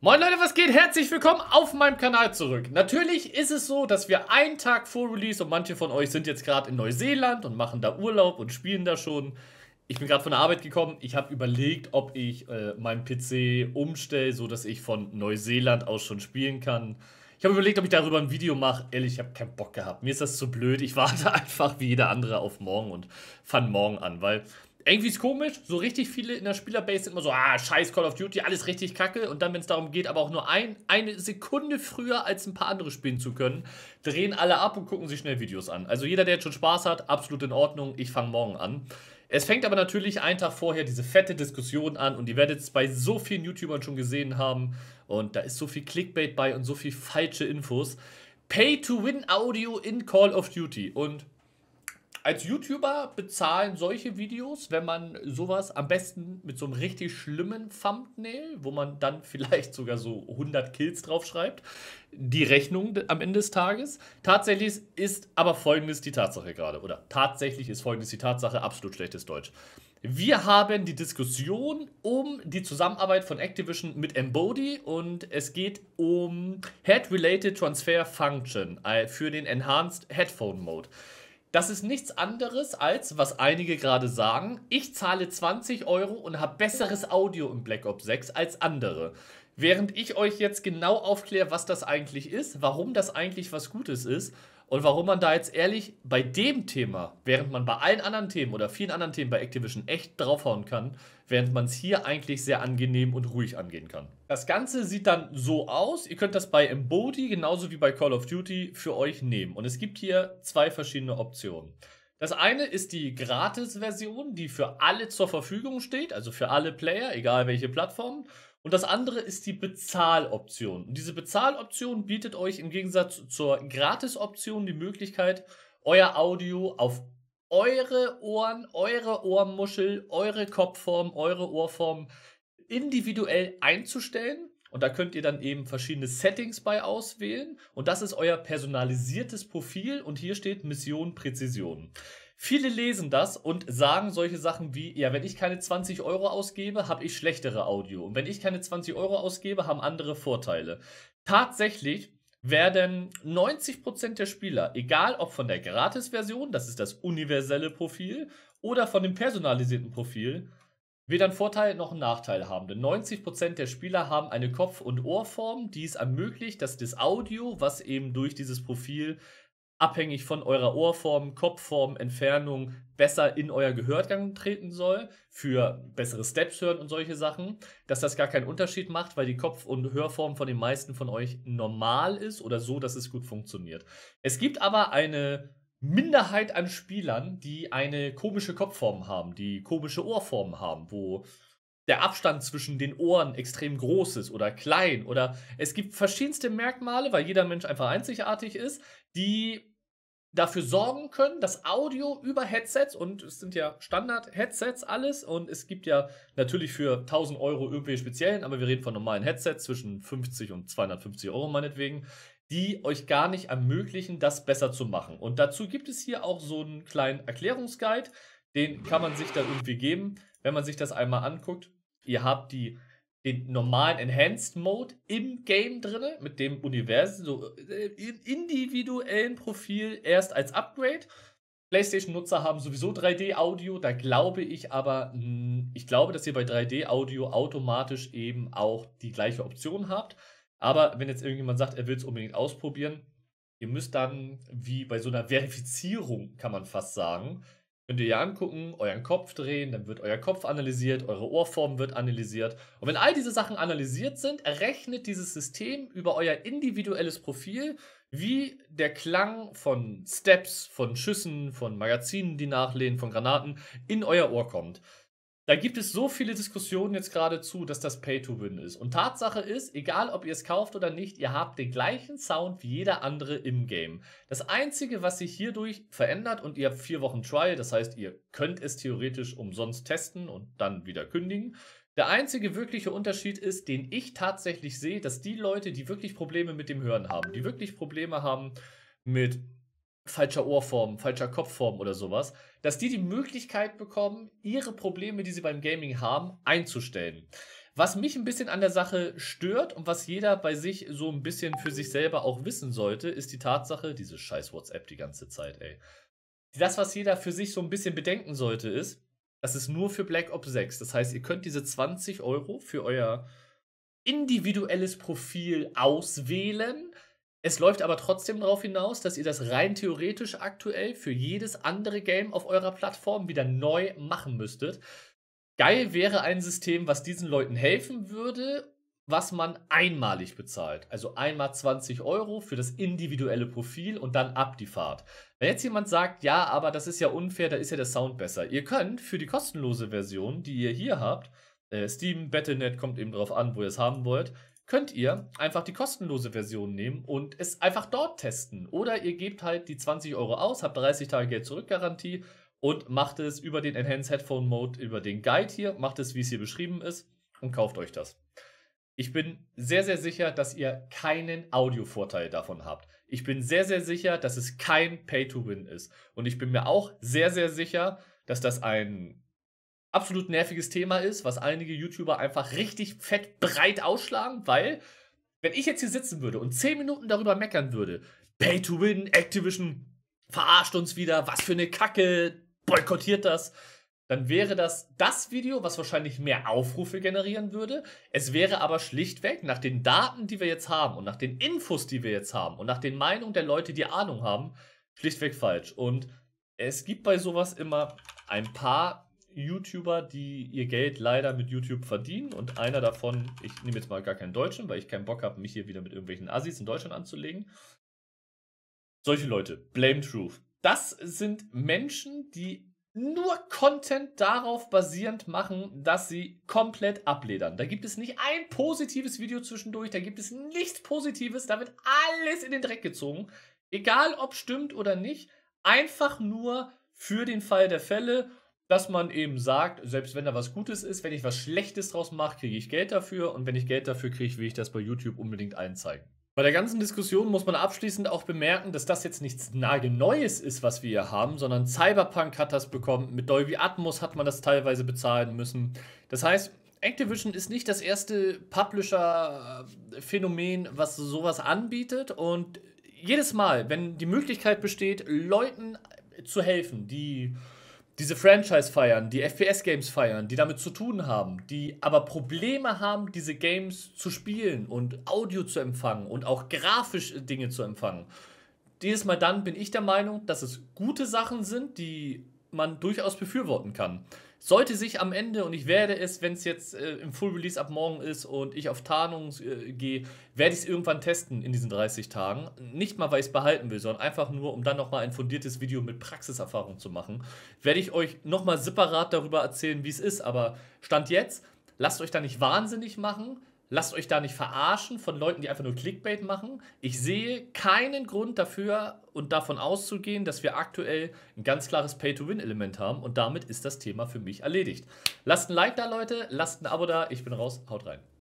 Moin Leute, was geht? Herzlich willkommen auf meinem Kanal zurück. Natürlich ist es so, dass wir einen Tag vor Release und manche von euch sind jetzt gerade in Neuseeland und machen da Urlaub und spielen da schon. Ich bin gerade von der Arbeit gekommen. Ich habe überlegt, ob ich äh, meinen PC umstelle, sodass ich von Neuseeland aus schon spielen kann. Ich habe überlegt, ob ich darüber ein Video mache. Ehrlich, ich habe keinen Bock gehabt. Mir ist das zu blöd. Ich warte einfach wie jeder andere auf morgen und fange morgen an, weil irgendwie ist komisch, so richtig viele in der Spielerbase sind immer so, ah, scheiß Call of Duty, alles richtig kacke. Und dann, wenn es darum geht, aber auch nur ein, eine Sekunde früher als ein paar andere spielen zu können, drehen alle ab und gucken sich schnell Videos an. Also jeder, der jetzt schon Spaß hat, absolut in Ordnung, ich fange morgen an. Es fängt aber natürlich einen Tag vorher diese fette Diskussion an und die werdet es bei so vielen YouTubern schon gesehen haben. Und da ist so viel Clickbait bei und so viel falsche Infos. Pay to win Audio in Call of Duty. Und als YouTuber bezahlen solche Videos, wenn man sowas am besten mit so einem richtig schlimmen Thumbnail, wo man dann vielleicht sogar so 100 Kills draufschreibt, die Rechnung am Ende des Tages. Tatsächlich ist aber folgendes die Tatsache gerade, oder tatsächlich ist folgendes die Tatsache, absolut schlechtes Deutsch. Wir haben die Diskussion um die Zusammenarbeit von Activision mit Embody und es geht um Head-Related Transfer Function äh, für den Enhanced Headphone Mode. Das ist nichts anderes als, was einige gerade sagen, ich zahle 20 Euro und habe besseres Audio im Black Ops 6 als andere. Während ich euch jetzt genau aufkläre, was das eigentlich ist, warum das eigentlich was Gutes ist und warum man da jetzt ehrlich bei dem Thema, während man bei allen anderen Themen oder vielen anderen Themen bei Activision echt draufhauen kann, während man es hier eigentlich sehr angenehm und ruhig angehen kann. Das Ganze sieht dann so aus. Ihr könnt das bei Embody genauso wie bei Call of Duty für euch nehmen. Und es gibt hier zwei verschiedene Optionen. Das eine ist die Gratis-Version, die für alle zur Verfügung steht, also für alle Player, egal welche Plattform. Und das andere ist die Bezahloption. Und diese Bezahloption bietet euch im Gegensatz zur Gratisoption die Möglichkeit, euer Audio auf eure Ohren, eure Ohrmuschel, eure Kopfform, eure Ohrform individuell einzustellen. Und da könnt ihr dann eben verschiedene Settings bei auswählen. Und das ist euer personalisiertes Profil. Und hier steht Mission Präzision. Viele lesen das und sagen solche Sachen wie, ja, wenn ich keine 20 Euro ausgebe, habe ich schlechtere Audio. Und wenn ich keine 20 Euro ausgebe, haben andere Vorteile. Tatsächlich werden 90% der Spieler, egal ob von der Gratis-Version, das ist das universelle Profil, oder von dem personalisierten Profil, weder einen Vorteil noch einen Nachteil haben. Denn 90% der Spieler haben eine Kopf- und Ohrform, die es ermöglicht, dass das Audio, was eben durch dieses Profil abhängig von eurer Ohrform, Kopfform, Entfernung besser in euer Gehörgang treten soll, für bessere Steps hören und solche Sachen, dass das gar keinen Unterschied macht, weil die Kopf- und Hörform von den meisten von euch normal ist oder so, dass es gut funktioniert. Es gibt aber eine Minderheit an Spielern, die eine komische Kopfform haben, die komische Ohrformen haben, wo der Abstand zwischen den Ohren extrem groß ist oder klein oder es gibt verschiedenste Merkmale, weil jeder Mensch einfach einzigartig ist, die dafür sorgen können, dass Audio über Headsets und es sind ja Standard-Headsets alles und es gibt ja natürlich für 1000 Euro irgendwelche speziellen, aber wir reden von normalen Headsets zwischen 50 und 250 Euro meinetwegen, die euch gar nicht ermöglichen, das besser zu machen. Und dazu gibt es hier auch so einen kleinen Erklärungsguide, den kann man sich da irgendwie geben, wenn man sich das einmal anguckt. Ihr habt die den normalen Enhanced Mode im Game drin, mit dem Universum, so äh, individuellen Profil erst als Upgrade. PlayStation-Nutzer haben sowieso 3D-Audio, da glaube ich aber, hm, ich glaube, dass ihr bei 3D-Audio automatisch eben auch die gleiche Option habt. Aber wenn jetzt irgendjemand sagt, er will es unbedingt ausprobieren, ihr müsst dann, wie bei so einer Verifizierung, kann man fast sagen, Könnt ihr ja angucken, euren Kopf drehen, dann wird euer Kopf analysiert, eure Ohrform wird analysiert. Und wenn all diese Sachen analysiert sind, errechnet dieses System über euer individuelles Profil, wie der Klang von Steps, von Schüssen, von Magazinen, die nachlehnen, von Granaten in euer Ohr kommt. Da gibt es so viele Diskussionen jetzt geradezu, dass das Pay-to-Win ist. Und Tatsache ist, egal ob ihr es kauft oder nicht, ihr habt den gleichen Sound wie jeder andere im Game. Das Einzige, was sich hierdurch verändert, und ihr habt vier Wochen Trial, das heißt, ihr könnt es theoretisch umsonst testen und dann wieder kündigen. Der einzige wirkliche Unterschied ist, den ich tatsächlich sehe, dass die Leute, die wirklich Probleme mit dem Hören haben, die wirklich Probleme haben mit falscher Ohrform, falscher Kopfform oder sowas, dass die die Möglichkeit bekommen, ihre Probleme, die sie beim Gaming haben, einzustellen. Was mich ein bisschen an der Sache stört und was jeder bei sich so ein bisschen für sich selber auch wissen sollte, ist die Tatsache, diese scheiß WhatsApp die ganze Zeit, ey. Das, was jeder für sich so ein bisschen bedenken sollte, ist, das ist nur für Black Ops 6. Das heißt, ihr könnt diese 20 Euro für euer individuelles Profil auswählen. Es läuft aber trotzdem darauf hinaus, dass ihr das rein theoretisch aktuell für jedes andere Game auf eurer Plattform wieder neu machen müsstet. Geil wäre ein System, was diesen Leuten helfen würde, was man einmalig bezahlt. Also einmal 20 Euro für das individuelle Profil und dann ab die Fahrt. Wenn jetzt jemand sagt, ja, aber das ist ja unfair, da ist ja der Sound besser. Ihr könnt für die kostenlose Version, die ihr hier habt, äh, Steam, Battlenet kommt eben drauf an, wo ihr es haben wollt, könnt ihr einfach die kostenlose Version nehmen und es einfach dort testen. Oder ihr gebt halt die 20 Euro aus, habt 30 Tage Geld zurück Garantie und macht es über den Enhanced Headphone Mode, über den Guide hier, macht es, wie es hier beschrieben ist und kauft euch das. Ich bin sehr, sehr sicher, dass ihr keinen Audio-Vorteil davon habt. Ich bin sehr, sehr sicher, dass es kein Pay-to-Win ist. Und ich bin mir auch sehr, sehr sicher, dass das ein absolut nerviges Thema ist, was einige YouTuber einfach richtig fett breit ausschlagen, weil wenn ich jetzt hier sitzen würde und 10 Minuten darüber meckern würde, Pay to Win, Activision verarscht uns wieder, was für eine Kacke, boykottiert das, dann wäre das das Video, was wahrscheinlich mehr Aufrufe generieren würde. Es wäre aber schlichtweg nach den Daten, die wir jetzt haben und nach den Infos, die wir jetzt haben und nach den Meinungen der Leute, die Ahnung haben, schlichtweg falsch. Und es gibt bei sowas immer ein paar YouTuber, die ihr Geld leider mit YouTube verdienen. Und einer davon, ich nehme jetzt mal gar keinen Deutschen, weil ich keinen Bock habe, mich hier wieder mit irgendwelchen Assis in Deutschland anzulegen. Solche Leute, Blame Truth. Das sind Menschen, die nur Content darauf basierend machen, dass sie komplett abledern. Da gibt es nicht ein positives Video zwischendurch, da gibt es nichts Positives, da wird alles in den Dreck gezogen. Egal ob stimmt oder nicht, einfach nur für den Fall der Fälle dass man eben sagt, selbst wenn da was Gutes ist, wenn ich was Schlechtes draus mache, kriege ich Geld dafür und wenn ich Geld dafür kriege, will ich das bei YouTube unbedingt einzeigen. Bei der ganzen Diskussion muss man abschließend auch bemerken, dass das jetzt nichts nagelneues ist, was wir hier haben, sondern Cyberpunk hat das bekommen, mit Dolby Atmos hat man das teilweise bezahlen müssen. Das heißt, Activision ist nicht das erste Publisher-Phänomen, was sowas anbietet und jedes Mal, wenn die Möglichkeit besteht, Leuten zu helfen, die diese Franchise feiern, die FPS-Games feiern, die damit zu tun haben, die aber Probleme haben, diese Games zu spielen und Audio zu empfangen und auch grafisch äh, Dinge zu empfangen. Dieses Mal dann bin ich der Meinung, dass es gute Sachen sind, die man durchaus befürworten kann. Sollte sich am Ende, und ich werde es, wenn es jetzt äh, im Full Release ab morgen ist und ich auf Tarnung äh, gehe, werde ich es irgendwann testen in diesen 30 Tagen. Nicht mal, weil ich es behalten will, sondern einfach nur, um dann nochmal ein fundiertes Video mit Praxiserfahrung zu machen. Werde ich euch nochmal separat darüber erzählen, wie es ist. Aber Stand jetzt, lasst euch da nicht wahnsinnig machen Lasst euch da nicht verarschen von Leuten, die einfach nur Clickbait machen. Ich sehe keinen Grund dafür und davon auszugehen, dass wir aktuell ein ganz klares Pay-to-Win-Element haben und damit ist das Thema für mich erledigt. Lasst ein Like da, Leute, lasst ein Abo da. Ich bin raus, haut rein.